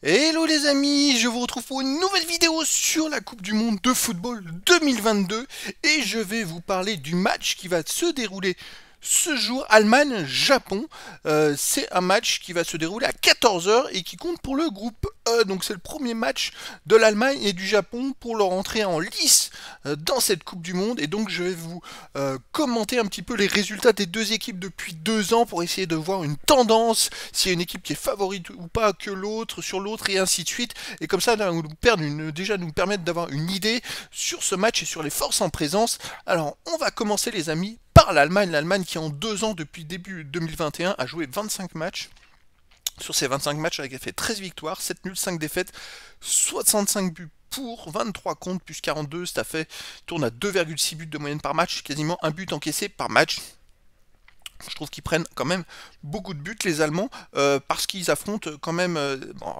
Hello les amis, je vous retrouve pour une nouvelle vidéo sur la Coupe du Monde de football 2022 et je vais vous parler du match qui va se dérouler ce jour, Allemagne-Japon. Euh, c'est un match qui va se dérouler à 14h et qui compte pour le groupe euh, donc c'est le premier match de l'Allemagne et du Japon pour leur entrée en lice euh, dans cette Coupe du Monde. Et donc je vais vous euh, commenter un petit peu les résultats des deux équipes depuis deux ans pour essayer de voir une tendance, s'il y a une équipe qui est favorite ou pas que l'autre, sur l'autre et ainsi de suite. Et comme ça, nous déjà nous permettre d'avoir une idée sur ce match et sur les forces en présence. Alors on va commencer les amis par l'Allemagne. L'Allemagne qui en deux ans depuis début 2021 a joué 25 matchs. Sur ces 25 matchs, avec a fait 13 victoires, 7 nuls, 5 défaites, 65 buts pour, 23 comptes, plus 42, ça fait, tourne à 2,6 buts de moyenne par match, quasiment un but encaissé par match je trouve qu'ils prennent quand même beaucoup de buts les Allemands euh, parce qu'ils affrontent quand même euh,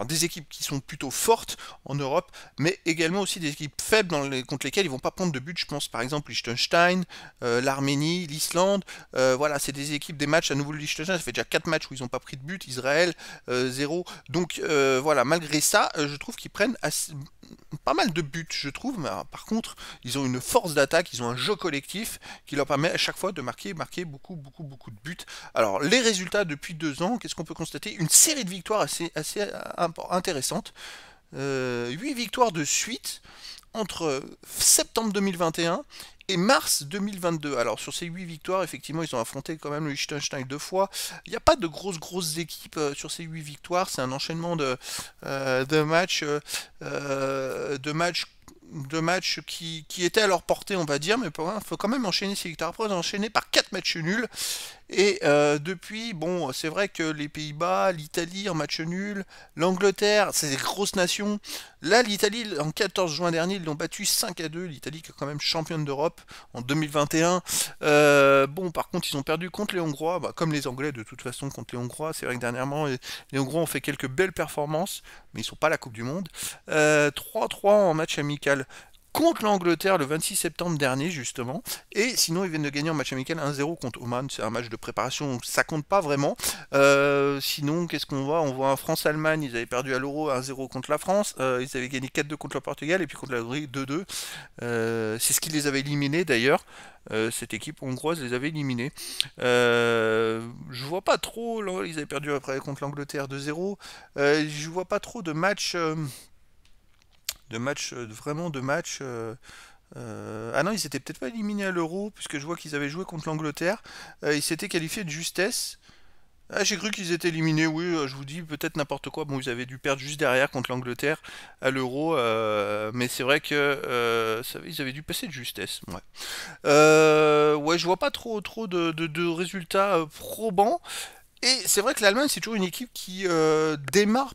des équipes qui sont plutôt fortes en Europe, mais également aussi des équipes faibles contre lesquelles ils vont pas prendre de buts. Je pense par exemple Liechtenstein, euh, l'Arménie, l'Islande. voilà, c'est des équipes des matchs à nouveau Liechtenstein. Ça fait déjà 4 matchs où ils n'ont pas pris de buts. Israël 0. Donc voilà, malgré ça, je trouve qu'ils prennent assez, pas mal de buts, je trouve, mais ah, par contre, ils ont une force d'attaque, ils ont un jeu collectif qui leur permet à chaque fois de marquer, marquer beaucoup, beaucoup, beaucoup de buts. Alors, les résultats depuis deux ans, qu'est-ce qu'on peut constater Une série de victoires assez, assez euh, intéressante. Euh, victoires de suite entre euh, septembre 2021 et mars 2022. Alors sur ces 8 victoires, effectivement, ils ont affronté quand même le Liechtenstein deux fois. Il n'y a pas de grosses grosses équipes euh, sur ces 8 victoires. C'est un enchaînement de, euh, de matchs, de matchs de qui, qui, étaient à leur portée, on va dire, mais il faut quand même enchaîner ces victoires. Après, ils ont enchaîné par 4 matchs nuls et euh, depuis, bon, c'est vrai que les Pays-Bas, l'Italie en match nul, l'Angleterre, c'est des grosses nations. Là, l'Italie, en 14 juin dernier, ils l'ont battu 5 à 2. L'Italie qui est quand même championne d'Europe en 2021. Euh, bon, par contre, ils ont perdu contre les Hongrois, bah, comme les Anglais de toute façon contre les Hongrois. C'est vrai que dernièrement, les, Hongrois ont fait quelques belles performances, mais ils ne sont pas à la Coupe du Monde. 3-3 euh, en match amical contre l'Angleterre le 26 septembre dernier justement. Et sinon ils viennent de gagner en match amical 1-0 contre Oman. C'est un match de préparation, ça compte pas vraiment. Euh, sinon qu'est-ce qu'on voit On voit un France-Allemagne, ils avaient perdu à l'Euro 1-0 contre la France. Euh, ils avaient gagné 4-2 contre le Portugal et puis contre la Hongrie 2-2. c'est ce qui les avait éliminés d'ailleurs. Euh, cette équipe hongroise les avait éliminés. je vois pas trop, là, ils avaient perdu après contre l'Angleterre 2-0. je vois pas trop de matchs de match, euh, vraiment de match, euh, euh, ah non, ils étaient peut-être pas éliminés à l'Euro, puisque je vois qu'ils avaient joué contre l'Angleterre. ils s'étaient qualifiés de justesse. Ah, j'ai cru qu'ils étaient éliminés, oui, je vous dis peut-être n'importe quoi. Bon, ils avaient dû perdre juste derrière contre l'Angleterre à l'Euro, mais c'est vrai que ça, ils avaient dû passer de justesse. Ouais, ouais je vois pas trop, trop de, de résultats probants. Et c'est vrai que l'Allemagne, c'est toujours une équipe qui démarre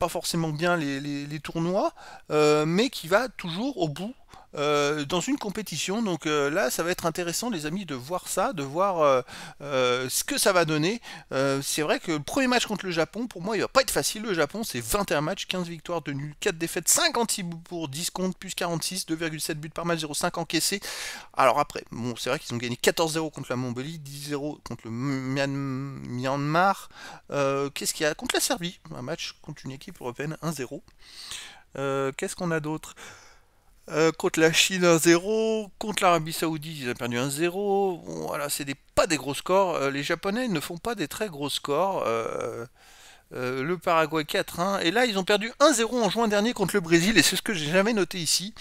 pas forcément bien les, tournois, euh, mais qui va toujours au bout euh, dans une compétition. Donc euh, là, ça va être intéressant, les amis, de voir ça, de voir euh, ce que ça va donner. c'est vrai que le premier match contre le Japon, pour moi, il va pas être facile. Le Japon, c'est 21 matchs, 15 victoires, de nul 4 défaites, 56 pour 10 comptes, plus 46, 2,7 buts par match, 0,5 encaissés. Alors après, bon, c'est vrai qu'ils ont gagné 14-0 contre la Mongolie, 10-0 contre le Myanmar. Qu'est-ce qu'il y a contre la Serbie Un match contre une équipe européenne, 1-0. Qu'est-ce qu'on a d'autre euh, contre la Chine 1-0, contre l'Arabie Saoudite, ils ont perdu 1-0. voilà, c'est des, pas des gros scores. Euh, les Japonais ne font pas des très gros scores. Euh, le Paraguay 4-1. Et là, ils ont perdu 1-0 en juin dernier contre le Brésil, et c'est ce que j'ai jamais noté ici.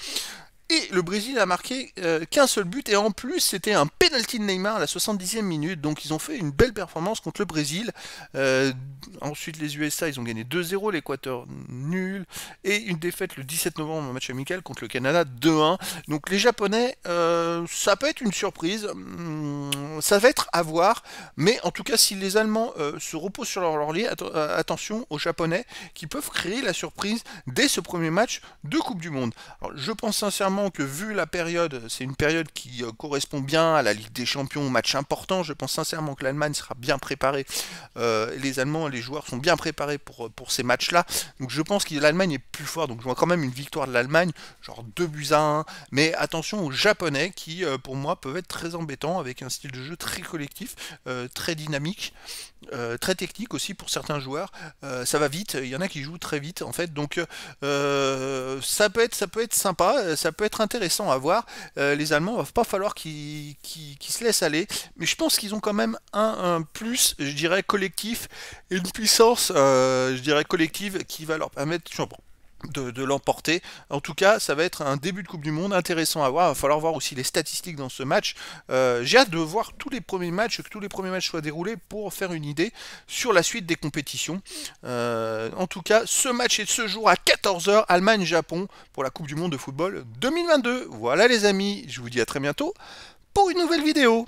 Et le Brésil a marqué euh, qu'un seul but, et en plus c'était un penalty de Neymar à la 70e minute, donc ils ont fait une belle performance contre le Brésil. Euh, ensuite les USA, ils ont gagné 2-0, l'Équateur nul, et une défaite le 17 novembre en match amical contre le Canada 2-1. Donc les Japonais, euh, ça peut être une surprise, hum, ça va être à voir, mais en tout cas si les Allemands se reposent sur leur laurier, attention aux Japonais qui peuvent créer la surprise dès ce premier match de Coupe du Monde. Alors, je pense sincèrement que vu la période, c'est une période qui euh, correspond bien à la Ligue des Champions, match important. Je pense sincèrement que l'Allemagne sera bien préparée. Euh, les Allemands, les joueurs sont bien préparés pour, euh, pour ces matchs-là. Donc je pense que l'Allemagne est plus fort. Donc je vois quand même une victoire de l'Allemagne, genre 2 buts à 1. Mais attention aux Japonais qui, pour moi, peuvent être très embêtants avec un style de jeu très collectif, très dynamique. Euh, très technique aussi pour certains joueurs. Euh, ça va vite, il y en a qui jouent très vite en fait. Donc euh, ça, peut être, ça peut être sympa, ça peut être intéressant à voir. les Allemands, va pas falloir qu'ils se laissent aller. Mais je pense qu'ils ont quand même un, un, plus, je dirais, collectif, une puissance, je dirais, collective qui va leur permettre de, l'emporter. En tout cas, ça va être un début de Coupe du Monde intéressant à voir. Il va falloir voir aussi les statistiques dans ce match. Euh, j'ai hâte de voir tous les premiers matchs, que tous les premiers matchs soient déroulés pour faire une idée sur la suite des compétitions. Euh, en tout cas, ce match est de ce jour à 14h, Allemagne-Japon, pour la Coupe du Monde de football 2022. Voilà les amis, je vous dis à très bientôt pour une nouvelle vidéo.